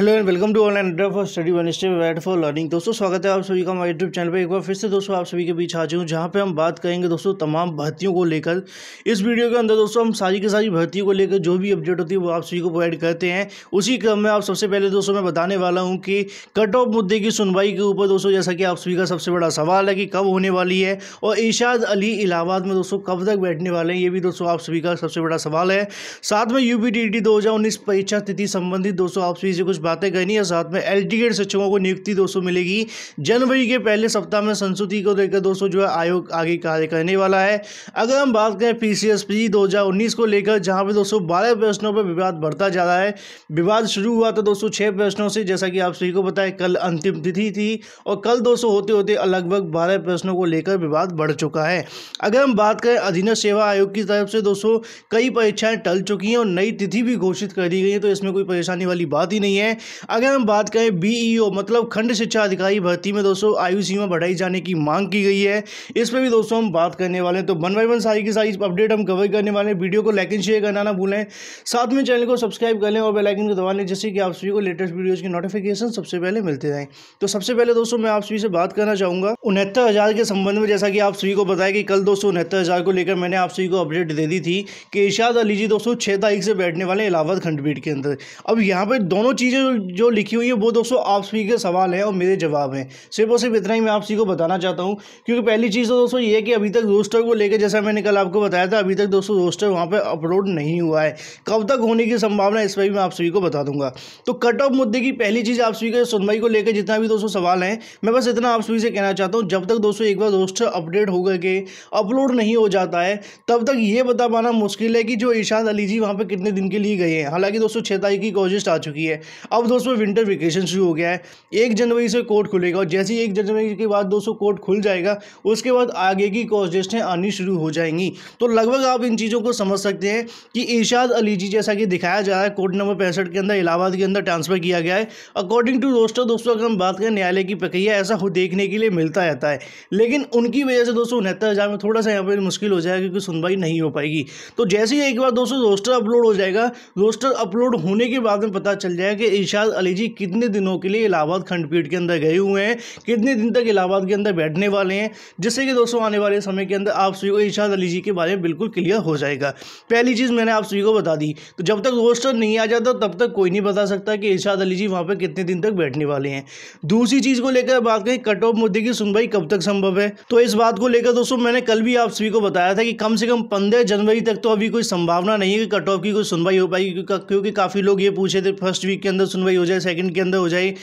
hello and welcome to online Adda for study वेनेस्टे wait for learning दोस्तों स्वागत है आप सभी का हमारे यूट्यूब चैनल पर एक बार फिर से दोस्तों आप सभी के बीच आ हूँ जहाँ पे हम बात करेंगे दोस्तों तमाम भर्तियों को लेकर इस वीडियो के अंदर दोस्तों हम सारी की सारी भर्तियों को लेकर जो भी अपडेट होती है वो आप सभी को प्रोवाइड करते हैं उसी क्रम में आप सबसे पहले दोस्तों मैं बताने वाला हूँ कि कट ऑफ मुद्दे की सुनवाई के ऊपर दोस्तों जैसा कि आप सभी का सबसे बड़ा सवाल है कि कब होने वाली है और इर्शाद अली इलाहाबाद में दोस्तों कब तक बैठने वाले हैं ये भी दोस्तों आप सभी का सबसे बड़ा सवाल है साथ में यू पी परीक्षा तिथि संबंधित दोस्तों आप सभी से कुछ बातें करनी है साथ में एलिटिगेट शिक्षकों को नियुक्ति दोस्तों मिलेगी जनवरी के पहले सप्ताह में संस्कृति को लेकर दोस्तों जो है आयोग आगे कार्य करने वाला है अगर हम बात करें पी सी एस दो हज़ार उन्नीस को लेकर जहाँ पर दोस्तों बारह प्रश्नों पर विवाद बढ़ता जा रहा है विवाद शुरू हुआ था तो दोस्तों छः प्रश्नों से जैसा कि आप सभी को बताए कल अंतिम तिथि थी और कल दोस्तों होते होते लगभग बारह प्रश्नों को लेकर विवाद बढ़ चुका है अगर हम बात करें अधीन सेवा आयोग की तरफ से दोस्तों कई परीक्षाएं टल चुकी हैं और नई तिथि भी घोषित कर दी गई है तो इसमें कोई परेशानी वाली बात ही नहीं है हैं अगर हम बात करें बीईओ e मतलब खंड शिक्षा अधिकारी भर्ती में दोस्तों आयु सीमा बढ़ाई जाने की मांग की गई है इस पर भी दोस्तों हम बात करने वाले हैं तो वन बाई वन सारी की सारी अपडेट हम कवर करने वाले हैं वीडियो को लाइक एंड शेयर करना ना भूलें साथ में चैनल को सब्सक्राइब कर लें और बेलाइकन को दबा लें जैसे कि आप सभी को लेटेस्ट वीडियोज़ की नोटिफिकेशन सबसे पहले मिलते रहें तो सबसे पहले दोस्तों मैं आप सभी से बात करना चाहूँगा उनहत्तर के संबंध में जैसा कि आप सभी को बताया कि कल दोस्तों उनहत्तर को लेकर मैंने आप सभी को अपडेट दे दी थी कि इशाद अली जी दोस्तों छः तारीख से बैठने वाले इलाहाबाद खंडपीठ के अंदर अब यहाँ पर दोनों चीज़ें जो लिखी हुई है वो दोस्तों आप सभी के सवाल हैं और मेरे जवाब हैं सिर्फ और सिर्फ इतना ही मैं आप सभी को बताना चाहता हूँ क्योंकि पहली चीज़ तो दोस्तों ये है कि अभी तक रोस्टर को लेकर जैसा मैंने कल आपको बताया था अभी तक दोस्तों रोस्टर वहाँ पर अपलोड नहीं हुआ है कब तक होने की संभावना इस पर भी मैं आप सभी को बता दूंगा तो कट ऑफ मुद्दे की पहली चीज़ आप सभी के सुनवाई को लेकर जितना भी दोस्तों सवाल हैं मैं बस इतना आप सभी से कहना चाहता हूँ जब तक दोस्तों एक बार रोस्टर अपडेट होकर के अपलोड नहीं हो जाता है तब तक ये बता पाना मुश्किल है कि जो इशाद अली जी वहाँ पर कितने दिन के लिए गए हैं हालांकि दोस्तों छः तारीख की कोशिश आ चुकी है अब दोस्तों विंटर वेकेशन शुरू हो गया है एक जनवरी से कोर्ट खुलेगा और जैसे ही एक जनवरी के बाद दोस्तों कोर्ट खुल जाएगा उसके बाद आगे की कॉस्टेस्टें आनी शुरू हो जाएंगी तो लगभग आप इन चीज़ों को समझ सकते हैं कि इर्शाद अली जी जैसा कि दिखाया जा रहा है कोर्ट नंबर पैंसठ के अंदर इलाहाबाद के अंदर ट्रांसफ़र किया गया है अकॉर्डिंग टू रोस्टर दोस्तों अगर हम बात करें न्यायालय की प्रक्रिया ऐसा देखने के लिए मिलता रहता है लेकिन उनकी वजह से दोस्तों उनहत्तर हज़ार में थोड़ा सा यहाँ पर मुश्किल हो जाएगा क्योंकि सुनवाई नहीं हो पाएगी तो जैसे ही एक बार दोस्तों रोस्टर अपलोड हो जाएगा रोस्टर अपलोड होने के बाद में पता चल जाएगा कि इर्शाद अली जी कितने दिनों के लिए इलाहाबाद खंडपीठ के अंदर गए हुए हैं कितने दिन तक इलाहाबाद के अंदर बैठने वाले हैं जिससे कि दोस्तों आने वाले समय के अंदर आप सभी को इर्शाद अली जी के बारे में बिल्कुल क्लियर हो जाएगा पहली चीज़ मैंने आप सभी को बता दी तो जब तक रोस्टर नहीं आ जाता तब तक कोई नहीं बता सकता कि इर्शाद अली जी वहाँ पर कितने दिन तक बैठने वाले हैं दूसरी चीज़ को लेकर बात करें कट ऑफ मुद्दे की सुनवाई कब तक संभव है तो इस बात को लेकर दोस्तों मैंने कल भी आप सभी को बताया था कि कम से कम पंद्रह जनवरी तक तो अभी कोई संभावना नहीं है कि कट ऑफ की कोई सुनवाई हो पाएगी क्योंकि काफ़ी लोग ये पूछे थे फर्स्ट वीक के अंदर सुनवाई हो जाए सेकंड के अंदर हो जाए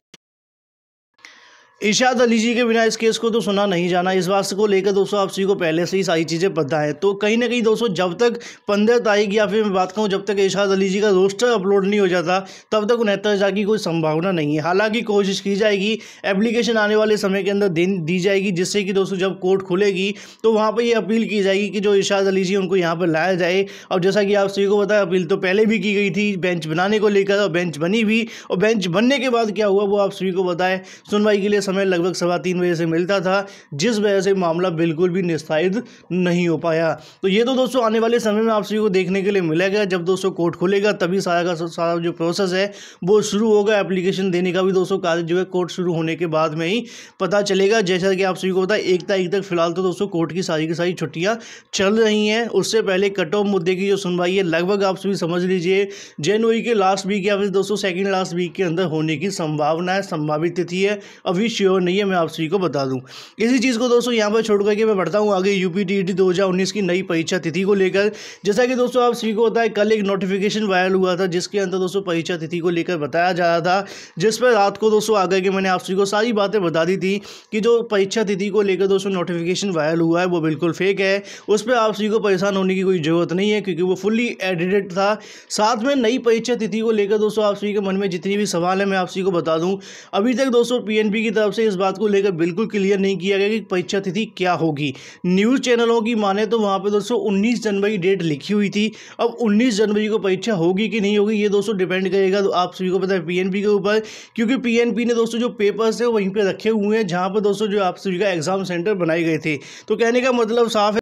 इशाद अली जी के बिना इस केस को तो सुना नहीं जाना इस बात को लेकर दोस्तों आप सभी को पहले से ही सारी चीज़ें पता है तो कहीं ना कहीं दोस्तों जब तक पंद्रह तारीख या फिर मैं बात करूँ जब तक इशाद अली जी का रोस्टर अपलोड नहीं हो जाता तब तक उनहत्तर हज़ार की कोई संभावना नहीं है हालांकि कोशिश की जाएगी एप्लीकेशन आने वाले समय के अंदर दिन दी जाएगी जिससे कि दोस्तों जब कोर्ट खुलेगी तो वहाँ पर यह अपील की जाएगी कि जो इशाद अली जी उनको यहाँ पर लाया जाए और जैसा कि आप सभी को बताया अपील तो पहले भी की गई थी बेंच बनाने को लेकर और बेंच बनी भी और बेंच बनने के बाद क्या हुआ वो आप सभी को बताएं सुनवाई के लिए समय लगभग सवा तीन बजे से मिलता था जिस वजह से मामला बिल्कुल भी निस्तारित नहीं हो पाया तो ये तो दोस्तों आने वाले समय में आप सभी को देखने के लिए मिलेगा जब दोस्तों कोर्ट खुलेगा तभी सारा का सारा जो प्रोसेस है वो शुरू होगा एप्लीकेशन देने का भी दोस्तों कार्य जो है कोर्ट शुरू होने के बाद में ही पता चलेगा जैसा कि आप सभी को पता है एक तारीख तक फिलहाल तो दोस्तों कोर्ट की सारी की सारी छुट्टियाँ चल रही हैं उससे पहले कट ऑफ मुद्दे की जो सुनवाई है लगभग आप सभी समझ लीजिए जनवरी के लास्ट वीक या फिर दोस्तों सेकेंड लास्ट वीक के अंदर होने की संभावना है संभावित तिथि है अभी श्योर नहीं है मैं आप सभी को बता दूं इसी चीज़ को दोस्तों यहाँ पर छोड़ करके मैं बढ़ता हूँ आगे यू पी e की नई परीक्षा तिथि को लेकर जैसा कि दोस्तों आप सभी को पता है कल एक नोटिफिकेशन वायरल हुआ था जिसके अंदर दोस्तों परीक्षा तिथि को लेकर बताया जा रहा था जिस पर रात को दोस्तों आगे के मैंने आप सभी को सारी बातें बता दी थी कि जो परीक्षा तिथि को लेकर दोस्तों नोटिफिकेशन वायरल हुआ है वो बिल्कुल फेक है उस पर आप सभी को परेशान होने की कोई ज़रूरत नहीं है क्योंकि वो फुल्ली एडिटेड था साथ में नई परीक्षा तिथि को लेकर दोस्तों आप सभी के मन में जितनी भी सवाल है मैं आप सभी को बता दूं अभी तक दोस्तों पी की तरफ तरफ से इस बात को लेकर बिल्कुल क्लियर नहीं किया गया कि परीक्षा तिथि क्या होगी न्यूज़ चैनलों की माने तो वहाँ पर दोस्तों उन्नीस जनवरी डेट लिखी हुई थी अब उन्नीस जनवरी को परीक्षा होगी कि नहीं होगी ये दोस्तों डिपेंड करेगा तो आप सभी को पता है पीएनपी के ऊपर क्योंकि पीएनपी ने दोस्तों जो पेपर्स है वहीं पर रखे हुए हैं जहाँ पर दोस्तों जो आप सभी का एग्ज़ाम सेंटर बनाए गए थे तो कहने का मतलब साफ है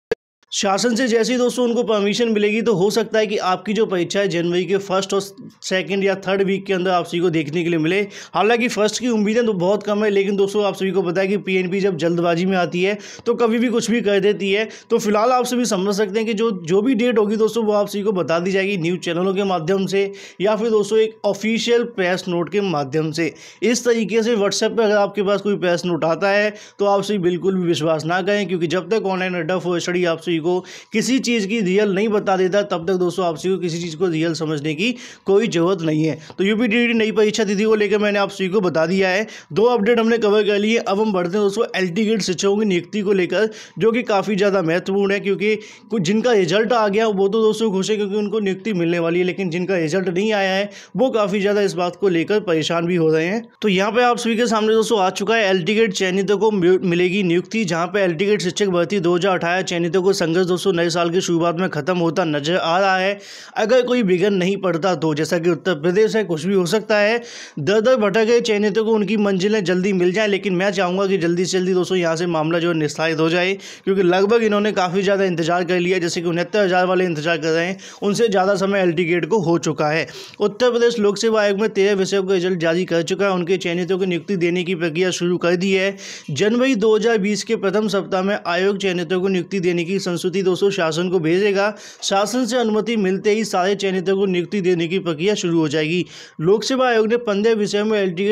शासन से जैसे ही दोस्तों उनको परमिशन मिलेगी तो हो सकता है कि आपकी जो परीक्षा है जनवरी के फर्स्ट और सेकंड या थर्ड वीक के अंदर आप सभी को देखने के लिए मिले हालांकि फर्स्ट की उम्मीदें तो बहुत कम है लेकिन दोस्तों आप सभी को पता है कि पीएनपी जब जल्दबाजी में आती है तो कभी भी कुछ भी कर देती है तो फिलहाल आप सभी समझ सकते हैं कि जो जो भी डेट होगी दोस्तों वो आप सभी को बता दी जाएगी न्यूज़ चैनलों के माध्यम से या फिर दोस्तों एक ऑफिशियल प्रेस नोट के माध्यम से इस तरीके से व्हाट्सएप पर अगर आपके पास कोई प्रेस नोट आता है तो आप सभी बिल्कुल भी विश्वास ना करें क्योंकि जब तक ऑनलाइन अड्डा फॉर स्टडी आप सभी को किसी चीज़ की रियल नहीं बता देता तब तक दोस्तों आप सभी को किसी चीज़ को रियल समझने की कोई ज़रूरत नहीं है तो यूपी डी नई परीक्षा तिथि को लेकर मैंने आप सभी को बता दिया है दो अपडेट हमने कवर कर लिए अब हम बढ़ते हैं दोस्तों एल टी शिक्षकों की नियुक्ति को लेकर जो कि काफ़ी ज़्यादा महत्वपूर्ण है क्योंकि कुछ जिनका रिजल्ट आ गया वो तो दोस्तों खुश है क्योंकि उनको नियुक्ति मिलने वाली है लेकिन जिनका रिजल्ट नहीं आया है वो काफ़ी ज़्यादा इस बात को लेकर परेशान भी हो रहे हैं तो यहाँ पे आप सभी के सामने दोस्तों आ चुका है एल टी चयनितों को मिलेगी नियुक्ति जहाँ पे एल टी शिक्षक भर्ती दो हज़ार अठारह चयनितों को संघ संघर्ष दोस्तों नए साल की शुरुआत में खत्म होता नजर आ रहा है अगर कोई विघन नहीं पड़ता तो जैसा कि उत्तर प्रदेश है कुछ भी हो सकता है दर दर भटक गए चयनितों को उनकी मंजिलें जल्दी मिल जाए लेकिन मैं चाहूँगा कि जल्दी से जल्दी दोस्तों यहाँ से मामला जो है निस्तारित हो जाए क्योंकि लगभग इन्होंने काफ़ी ज़्यादा इंतजार कर लिया जैसे कि उनहत्तर हज़ार वाले इंतजार कर रहे हैं उनसे ज़्यादा समय एल गेट को हो चुका है उत्तर प्रदेश लोक सेवा आयोग में तेरह विषयों का रिजल्ट जारी कर चुका है उनके चयनितों को नियुक्ति देने की प्रक्रिया शुरू कर दी है जनवरी 2020 के प्रथम सप्ताह में आयोग चयनितों को नियुक्ति देने की संस्कृति दोस्तों शासन को भेजेगा शासन से अनुमति मिलते ही सारे चयनितों को नियुक्ति देने की प्रक्रिया शुरू हो जाएगी लोक सेवा आयोग ने पंद्रह विषय में एल टी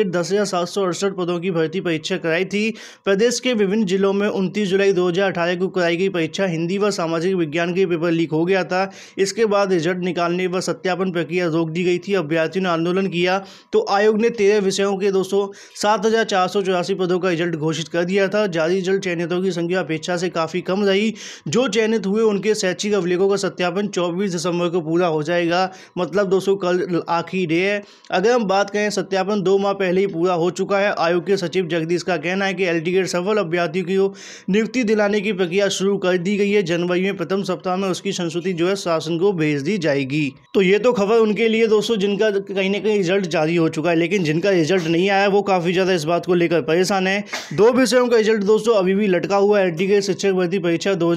पदों की भर्ती परीक्षा कराई थी प्रदेश के विभिन्न जिलों में उनतीस जुलाई दो को कराई गई परीक्षा हिंदी व सामाजिक विज्ञान के पेपर लीक हो गया था इसके बाद रिजल्ट निकालने व सत्यापन प्रक्रिया रोक दी गई थी अभ्यर्थियों ने आंदोलन किया तो आयोग ने तेरह विषयों के दोस्तों सात हज़ार चार सौ चौरासी पदों का रिजल्ट घोषित कर दिया था जारी रिजल्ट चयनितों की संख्या अपेक्षा से काफ़ी कम रही जो चयनित हुए उनके शैक्षिक अभिलेखों का सत्यापन 24 दिसंबर को पूरा हो जाएगा मतलब दोस्तों कल आखिरी डे है अगर हम बात करें सत्यापन दो माह पहले ही पूरा हो चुका है आयोग के सचिव जगदीश का कहना है कि एल के सफल अभ्यर्थियों की नियुक्ति दिलाने की प्रक्रिया शुरू कर दी गई है जनवरी में प्रथम सप्ताह में उसकी संस्कृति जो है शासन को भेज दी जाएगी तो ये तो खबर उनके लिए दोस्तों जिनका कहीं ना कहीं रिजल्ट जारी हो चुका है लेकिन जिनका रिजल्ट नहीं आया वो काफ़ी ज़्यादा इस बात को लेकर परेशान है दो विषयों का रिजल्ट दोस्तों अभी भी लटका हुआ है एल शिक्षक भर्ती परीक्षा दो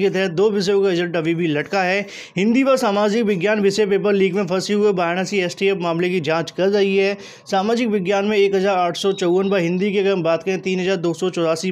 के तहत दो विषयों का रिजल्ट अभी भी लटका है हिंदी व सामाजिक विज्ञान विषय पेपर लीक में फंसे हुए वाराणसी एस मामले की जाँच कर रही है सामाजिक विज्ञान में एक व हिंदी की अगर हम बात करें तीन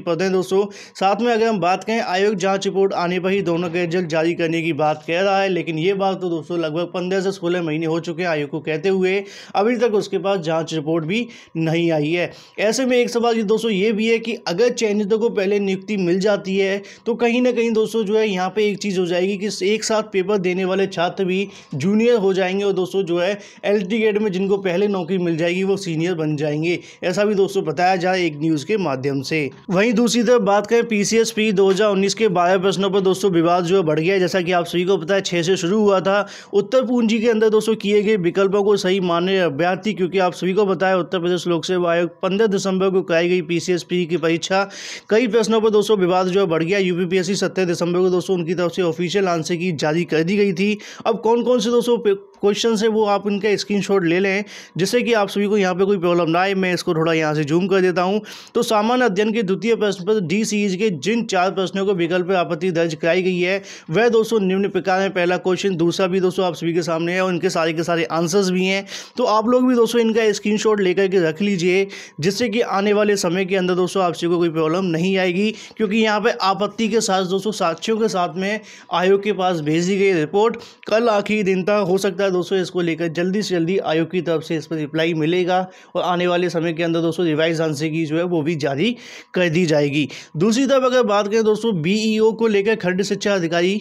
पद हैं दोस्तों साथ में अगर हम बात करें आयोग जाँच रिपोर्ट आने पर ही दोनों का रिजल्ट जारी करने की बात कह रहा है लेकिन ये बात तो दोस्तों लगभग पंद्रह से सोलह महीने हो चुके हैं आयोग को कहते हुए अभी तक उसके पास जाँच रिपोर्ट भी नहीं आई है ऐसे में एक सवाल दोस्तों ये भी है कि अगर चयनितों को पहले नियुक्ति मिल जाती है तो कहीं ना कहीं दोस्तों जो जो है यहाँ पे एक चीज़ हो जाएगी कि एक साथ पेपर देने वाले छात्र भी जूनियर हो जाएंगे और दोस्तों जो है एल ग्रेड में जिनको पहले नौकरी मिल जाएगी वो सीनियर बन जाएंगे ऐसा भी दोस्तों बताया जाए एक न्यूज़ के माध्यम से वहीं दूसरी तरफ बात करें पी सी एस पी दो हज़ार उन्नीस के बारह प्रश्नों पर दोस्तों विवाद जो है बढ़ गया जैसा कि आप सभी को पता है छः से शुरू हुआ था उत्तर पूंजी के अंदर दोस्तों किए गए विकल्पों को सही मान्य अभ्यर्थी क्योंकि आप सभी को बताया उत्तर प्रदेश लोक सेवा आयोग पंद्रह दिसंबर को कराई गई पी की परीक्षा कई प्रश्नों पर दोस्तों विवाद जो है बढ़ गया यूपीपीएससी सत्रह दिसंबर दोस्तों उनकी तरफ से ऑफिशियल आंसर की जारी कर दी गई थी अब कौन कौन से दोस्तों क्वेश्चन है वो आप इनका स्क्रीनशॉट ले लें जिससे कि आप सभी को यहाँ पे कोई प्रॉब्लम ना आए मैं इसको थोड़ा यहाँ से जूम कर देता हूँ तो सामान्य अध्ययन के द्वितीय प्रश्न पर डी सीरीज के जिन चार प्रश्नों को विकल्प आपत्ति दर्ज कराई गई है वह दोस्तों निम्न प्रकार है पहला क्वेश्चन दूसरा भी दोस्तों आप सभी के सामने है और इनके सारे के सारे आंसर्स भी हैं तो आप लोग भी दोस्तों इनका स्क्रीन लेकर के रख लीजिए जिससे कि आने वाले समय के अंदर दोस्तों आप सभी को कोई प्रॉब्लम नहीं आएगी क्योंकि यहाँ पर आपत्ति के साथ दोस्तों साक्षियों के साथ में आयोग के पास भेजी गई रिपोर्ट कल आखिरी दिन तक हो सकता है है दोस्तों इसको लेकर जल्दी से जल्दी आयोग की तरफ से इस पर रिप्लाई मिलेगा और आने वाले समय के अंदर दोस्तों रिवाइज आंसर की जो है वो भी जारी कर दी जाएगी दूसरी तरफ अगर बात करें दोस्तों बीईओ को लेकर खंड शिक्षा अधिकारी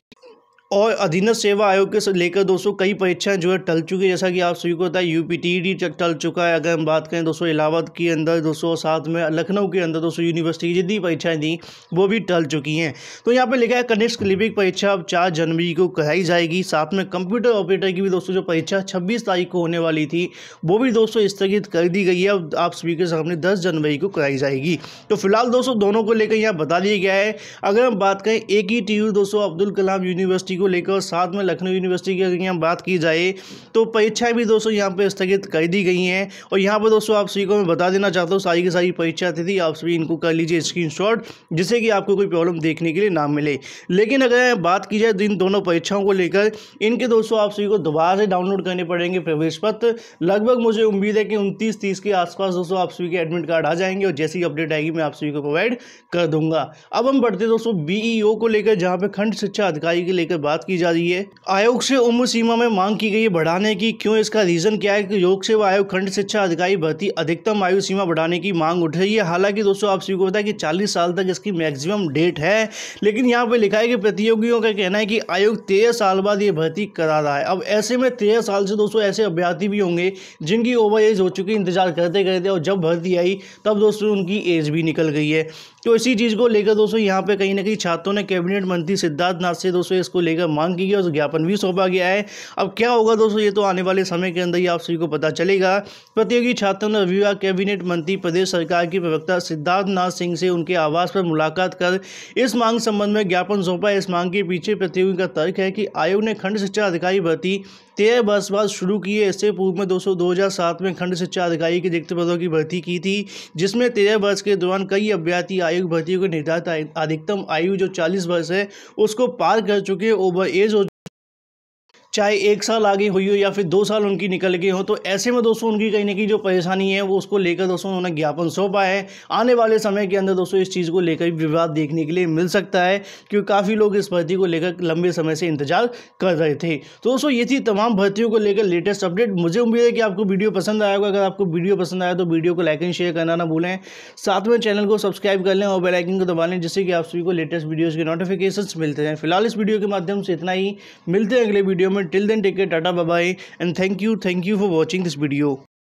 और अधीन सेवा आयोग के लेकर दोस्तों कई परीक्षाएं जो है टल चुकी है जैसा कि आप सभी को पता है यूपीटीडी टल चुका है अगर हम बात करें दोस्तों इलाहाबाद के अंदर दोस्तों साथ में लखनऊ के अंदर दोस्तों यूनिवर्सिटी की जितनी परीक्षाएं थी वो भी टल चुकी हैं तो यहाँ पे लिखा है कनिष्क लिपिक परीक्षा अब चार जनवरी को कराई जाएगी साथ में कंप्यूटर ऑपरेटर की भी दोस्तों जो परीक्षा छब्बीस तारीख को होने वाली थी वो भी दोस्तों स्थगित कर दी गई है अब आप सभी के सामने दस जनवरी को कराई जाएगी तो फिलहाल दोस्तों दोनों को लेकर यहाँ बता दिया गया है अगर हम बात करें ए की दोस्तों अब्दुल कलाम यूनिवर्सिटी को को लेकर साथ में लखनऊ यूनिवर्सिटी की अगर यहाँ बात की जाए तो परीक्षाएं भी दोस्तों यहाँ पे स्थगित कर दी गई हैं और यहाँ पर दोस्तों आप सभी को मैं बता देना चाहता हूँ सारी की सारी परीक्षा थी, थी आप सभी इनको कर लीजिए स्क्रीन जिससे कि आपको कोई प्रॉब्लम देखने के लिए ना मिले लेकिन अगर बात की जाए तो इन दोनों परीक्षाओं को लेकर इनके दोस्तों आप सभी को दोबारा से डाउनलोड करने पड़ेंगे प्रवेश पत्र लगभग मुझे उम्मीद है कि उनतीस तीस के आसपास दोस्तों आप सभी के एडमिट कार्ड आ जाएंगे और जैसी अपडेट आएगी मैं आप सभी को प्रोवाइड कर दूंगा अब हम बढ़ते दोस्तों बीईओ e को लेकर जहां पे खंड शिक्षा अधिकारी के लेकर बात की जा रही है आयोग से उम्र सीमा में मांग की गई है बढ़ाने की क्यों इसका रीजन क्या है कि योग सेवा आयोग खंड शिक्षा अधिकारी भर्ती अधिकतम आयु सीमा बढ़ाने की मांग उठ रही है हालांकि दोस्तों आप सभी को बताया कि चालीस साल तक इसकी मैक्सिमम डेट है लेकिन यहाँ पर लिखा है कि प्रतियोगियों का कहना है कि आयोग तेरह साल बाद ये भर्ती करा रहा है अब ऐसे में तेरह साल से दोस्तों ऐसे अभ्यर्थी भी होंगे जिनकी ओवर एज हो चुकी इंतजार करते करते और जब भर्ती आई तब दोस्तों उनकी एज भी निकल गई है तो इसी चीज़ को लेकर दोस्तों यहाँ पे कहीं ना कहीं छात्रों ने कैबिनेट मंत्री सिद्धार्थ नाथ से दोस्तों इसको लेकर मांग की है और ज्ञापन भी सौंपा गया है अब क्या होगा दोस्तों ये तो आने वाले समय के अंदर ही आप सभी को पता चलेगा प्रतियोगी छात्रों ने रविवार कैबिनेट मंत्री प्रदेश सरकार की प्रवक्ता सिद्धार्थ नाथ सिंह से उनके आवास पर मुलाकात कर इस मांग संबंध में ज्ञापन सौंपा इस मांग के पीछे प्रतियोगी का तर्क है कि आयोग ने खंड शिक्षा अधिकारी भर्ती तेरह वर्ष बाद शुरू किए इससे पूर्व में दो सौ दो हज़ार सात में खंड शिक्षा अधिकारी के रिक्त पदों की भर्ती की थी जिसमें तेरह वर्ष के दौरान कई अभ्यर्थी आयु भर्तियों के निर्धारित अधिकतम आयु जो चालीस वर्ष है उसको पार कर चुके ओवर एज चाहे एक साल आगे हुई हो या फिर दो साल उनकी निकल गई हो तो ऐसे में दोस्तों उनकी कहीं ना कहीं जो परेशानी है वो उसको लेकर दोस्तों उन्होंने ज्ञापन सौंपा है आने वाले समय के अंदर दोस्तों इस चीज़ को लेकर विवाद देखने के लिए मिल सकता है क्योंकि काफ़ी लोग इस भर्ती को लेकर लंबे समय से इंतजार कर रहे थे तो दोस्तों ये थी तमाम भर्तियों को लेकर लेटेस्ट अपडेट मुझे उम्मीद है कि आपको वीडियो पसंद आया होगा अगर आपको वीडियो पसंद आया तो वीडियो को लाइक एंड शेयर करना ना भूलें साथ में चैनल को सब्सक्राइब कर लें और बेलाइकिन को दबा लें जिससे कि आप सभी को लेटेस्ट वीडियोज़ के नोटिफिकेशन मिलते हैं फिलहाल इस वीडियो के माध्यम से इतना ही मिलते हैं अगले वीडियो में till then take care tata bye bye and thank you thank you for watching this video